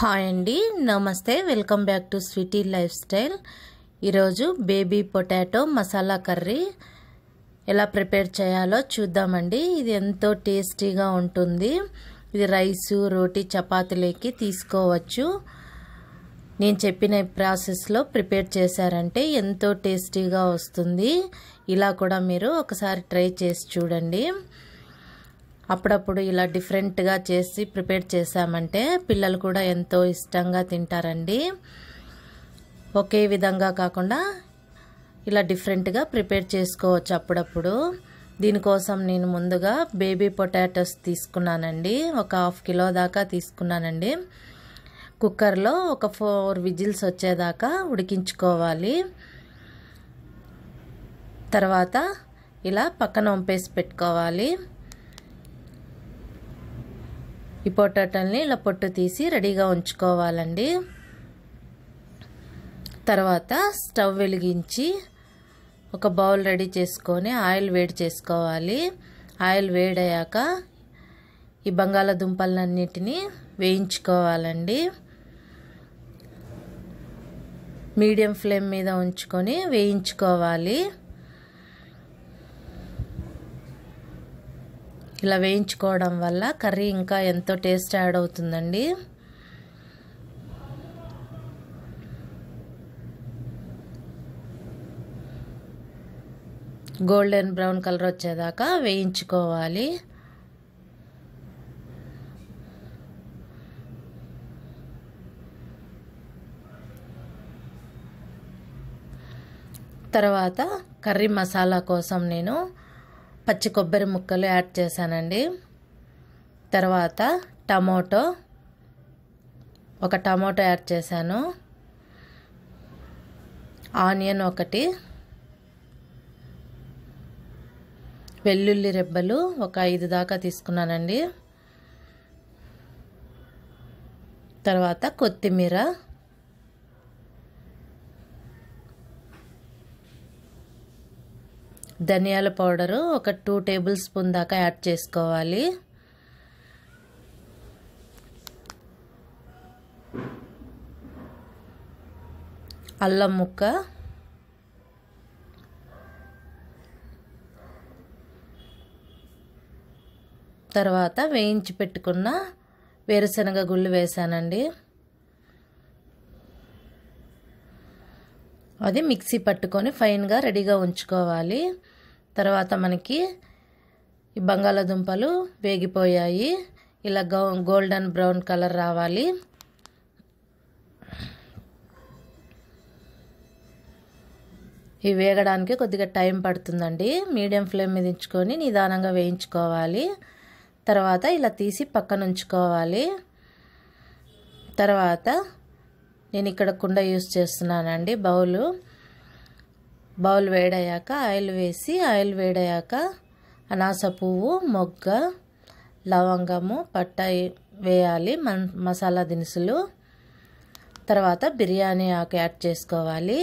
hi అండి నమస్తే welcome back to sweety lifestyle ఈరోజు బేబీ పొటాటో మసాలా కర్రీ ఎలా ప్రిపేర్ చేయాలో చూద్దామండి ఇది ఎంతో టేస్టీగా ఉంటుంది ఇది రైసు రోటీ చపాతీలోకి తీసుకోవచ్చు నేను చెప్పిన ప్రాసెస్లో ప్రిపేర్ చేశారంటే ఎంతో టేస్టీగా వస్తుంది ఇలా కూడా మీరు ఒకసారి ట్రై చేసి చూడండి అప్పుడప్పుడు ఇలా డిఫరెంట్గా చేసి ప్రిపేర్ చేశామంటే పిల్లలు కూడా ఎంతో ఇష్టంగా తింటారండి ఒకే విధంగా కాకుండా ఇలా డిఫరెంట్గా ప్రిపేర్ చేసుకోవచ్చు అప్పుడప్పుడు దీనికోసం నేను ముందుగా బేబీ పొటాటోస్ తీసుకున్నానండి ఒక హాఫ్ కిలో దాకా తీసుకున్నానండి కుక్కర్లో ఒక ఫోర్ విజిల్స్ వచ్చేదాకా ఉడికించుకోవాలి తర్వాత ఇలా పక్కన వంపేసి పెట్టుకోవాలి ఈ పొటాటోల్ని ఇలా పొట్టు తీసి రెడీగా ఉంచుకోవాలండి తర్వాత స్టవ్ వెలిగించి ఒక బౌల్ రెడీ చేసుకొని ఆయిల్ వేడి చేసుకోవాలి ఆయిల్ వేడయ్యాక ఈ బంగాళాదుంపలన్నిటినీ వేయించుకోవాలండి మీడియం ఫ్లేమ్ మీద ఉంచుకొని వేయించుకోవాలి ఇలా వేయించుకోవడం వల్ల కర్రీ ఇంకా ఎంతో టేస్ట్ యాడ్ అవుతుందండి గోల్డెన్ బ్రౌన్ కలర్ వచ్చేదాకా వేయించుకోవాలి తర్వాత కర్రీ మసాలా కోసం నేను పచ్చి కొబ్బరి ముక్కలు యాడ్ చేశానండి తర్వాత టమాటో ఒక టమాటో యాడ్ చేశాను ఆనియన్ ఒకటి వెల్లుల్లి రెబ్బలు ఒక ఐదు దాకా తీసుకున్నానండి తర్వాత కొత్తిమీర ధనియాల పౌడరు ఒక టూ టేబుల్ స్పూన్ దాకా యాడ్ చేసుకోవాలి అల్లం ముక్క తర్వాత వేయించి పెట్టుకున్న వేరుశనగ గుళ్ళు వేసానండి అది మిక్సీ పట్టుకొని ఫైన్గా రెడీగా ఉంచుకోవాలి తర్వాత మనకి ఈ బంగాళదుంపలు వేగిపోయాయి ఇలా గో గోల్డెన్ బ్రౌన్ కలర్ రావాలి ఇవి వేగడానికి కొద్దిగా టైం పడుతుందండి మీడియం ఫ్లేమ్ మీద ఉంచుకొని నిదానంగా వేయించుకోవాలి తర్వాత ఇలా తీసి పక్కన ఉంచుకోవాలి తర్వాత నేను ఇక్కడ కుండ యూస్ చేస్తున్నానండి బౌలు బౌల్ వేడయ్యాక ఆయిల్ వేసి ఆయిల్ వేడయ్యాక అనాస పువ్వు మొగ్గ లవంగము పట్ట వేయాలి మన్ మసాలా దినుసులు తర్వాత బిర్యానీ ఆకు యాడ్ చేసుకోవాలి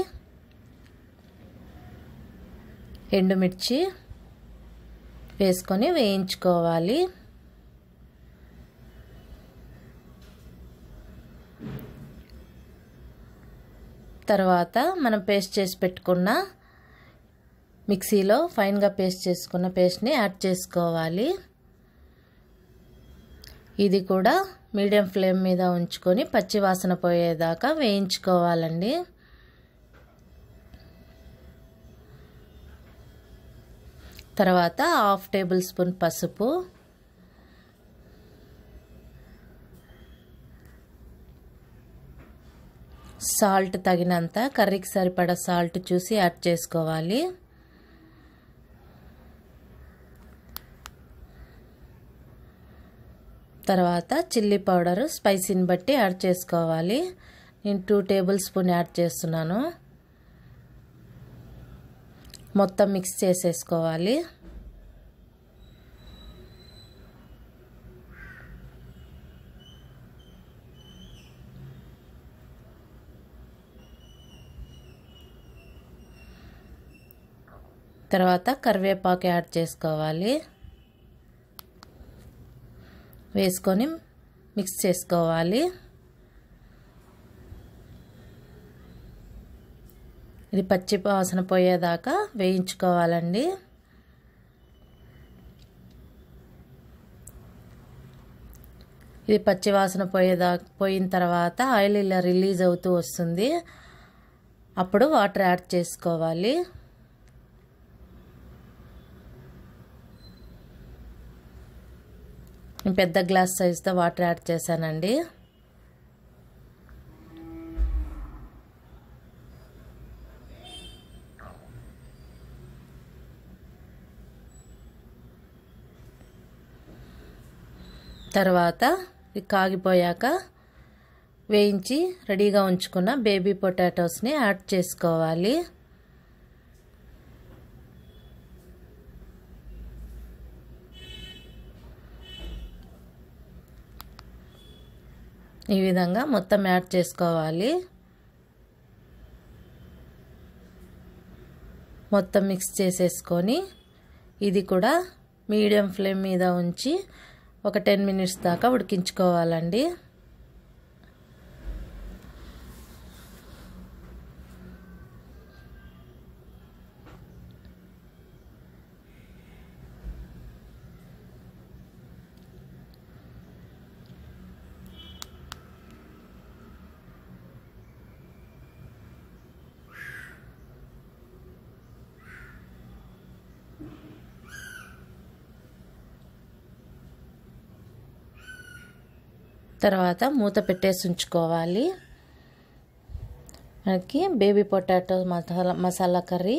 ఎండుమిర్చి వేసుకొని వేయించుకోవాలి తర్వాత మనం పేస్ట్ చేసి పెట్టుకున్న మిక్సీలో ఫైన్గా పేస్ట్ చేసుకున్న పేస్ట్ని యాడ్ చేసుకోవాలి ఇది కూడా మీడియం ఫ్లేమ్ మీద ఉంచుకొని పచ్చి వాసన పోయేదాకా వేయించుకోవాలండి తర్వాత హాఫ్ టేబుల్ స్పూన్ పసుపు సాల్ట్ తగినంత కర్రీకి సరిపడా సాల్ట్ చూసి యాడ్ చేసుకోవాలి తర్వాత చిల్లీ పౌడర్ స్పైసీని బట్టి యాడ్ చేసుకోవాలి నేను టూ టేబుల్ స్పూన్ యాడ్ చేస్తున్నాను మొత్తం మిక్స్ చేసేసుకోవాలి తర్వాత కరివేపాకు యాడ్ చేసుకోవాలి వేసుకొని మిక్స్ చేసుకోవాలి ఇది పచ్చి వాసన పోయేదాకా వేయించుకోవాలండి ఇది పచ్చి వాసన పోయేదా పోయిన తర్వాత ఆయిల్ ఇలా రిలీజ్ అవుతూ వస్తుంది అప్పుడు వాటర్ యాడ్ చేసుకోవాలి పెద్ద గ్లాస్ సైజుతో వాటర్ యాడ్ చేశానండి తర్వాత కాగిపోయాక వేయించి రెడీగా ఉంచుకున్న బేబీ పొటాటోస్ని యాడ్ చేసుకోవాలి ఈ విధంగా మొత్తం యాడ్ చేసుకోవాలి మొత్తం మిక్స్ చేసేసుకొని ఇది కూడా మీడియం ఫ్లేమ్ మీద ఉంచి ఒక టెన్ మినిట్స్ దాకా ఉడికించుకోవాలండి తర్వాత మూత పెట్టేసి ఉంచుకోవాలి మనకి baby potato masala masala curry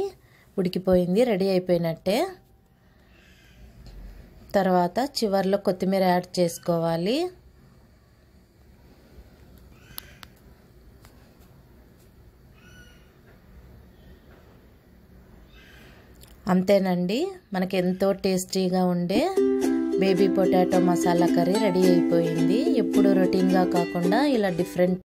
ఉడికిపోయింది రెడీ అయిపోయినట్టే తర్వాత చివరిలో కొత్తిమీర యాడ్ చేసుకోవాలి అంతేనండి మనకి ఎంతో టేస్టీగా ఉండే baby potato masala curry ready అయిపోయింది ఎప్పుడు రొటీన్గా కాకుండా ఇలా డిఫరెంట్